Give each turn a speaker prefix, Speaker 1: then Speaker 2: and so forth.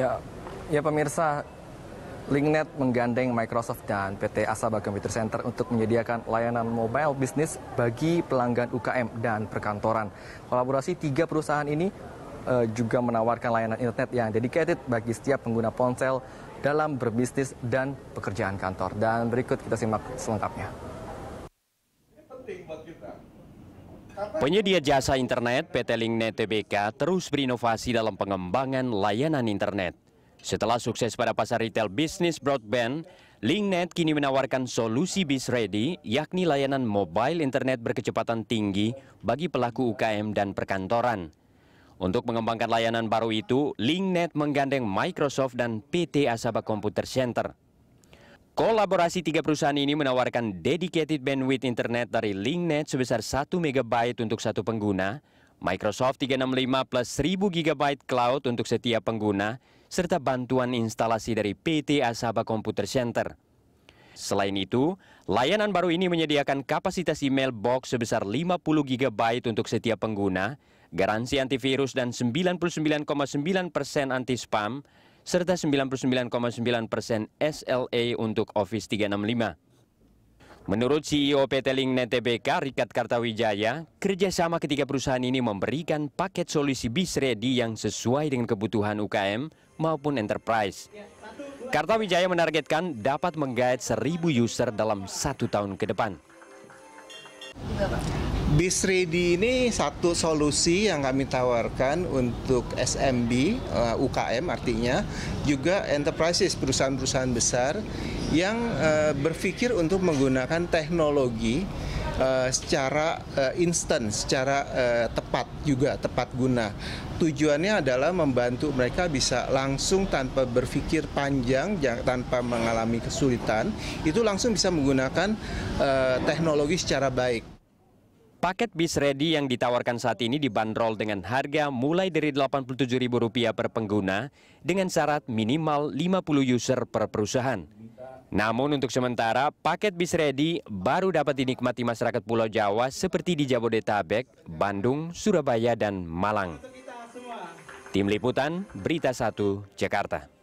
Speaker 1: Ya, ya pemirsa, Linknet menggandeng Microsoft dan PT Asaba Computer Center untuk menyediakan layanan mobile bisnis bagi pelanggan UKM dan perkantoran. Kolaborasi tiga perusahaan ini uh, juga menawarkan layanan internet yang dedicated bagi setiap pengguna ponsel dalam berbisnis dan pekerjaan kantor. Dan berikut kita simak selengkapnya. Penyedia
Speaker 2: jasa internet PT Linknet TBK terus berinovasi dalam pengembangan layanan internet. Setelah sukses pada pasar retail bisnis broadband, Linknet kini menawarkan solusi bis ready, yakni layanan mobile internet berkecepatan tinggi bagi pelaku UKM dan perkantoran. Untuk mengembangkan layanan baru itu, Linknet menggandeng Microsoft dan PT Asaba Computer Center. Kolaborasi tiga perusahaan ini menawarkan dedicated bandwidth internet dari LinkNet sebesar 1 MB untuk satu pengguna, Microsoft 365 plus 1000 GB cloud untuk setiap pengguna, serta bantuan instalasi dari PT Asaba Computer Center. Selain itu, layanan baru ini menyediakan kapasitas email box sebesar 50 GB untuk setiap pengguna, garansi antivirus dan 99,9% anti-spam, serta 99,9 persen SLA untuk Office 365. Menurut CEO PT Link NTBK, Rikat Kartawijaya, kerjasama ketiga perusahaan ini memberikan paket solusi bis ready yang sesuai dengan kebutuhan UKM maupun enterprise. Kartawijaya menargetkan dapat menggait seribu user dalam
Speaker 3: satu tahun ke depan. Bis Ready ini satu solusi yang kami tawarkan untuk SMB, eh, UKM artinya, juga enterprises, perusahaan-perusahaan besar yang eh, berpikir untuk menggunakan teknologi eh, secara instan, secara tepat juga, tepat guna. Tujuannya adalah membantu mereka bisa langsung tanpa berpikir panjang, tanpa mengalami kesulitan, itu langsung bisa menggunakan teknologi secara baik. Paket bis ready yang ditawarkan
Speaker 2: saat ini dibanderol dengan harga mulai dari Rp87.000 per pengguna dengan syarat minimal 50 user per perusahaan. Namun untuk sementara, paket bis ready baru dapat dinikmati masyarakat Pulau Jawa seperti di Jabodetabek, Bandung, Surabaya, dan Malang. Tim Liputan, Berita 1, Jakarta.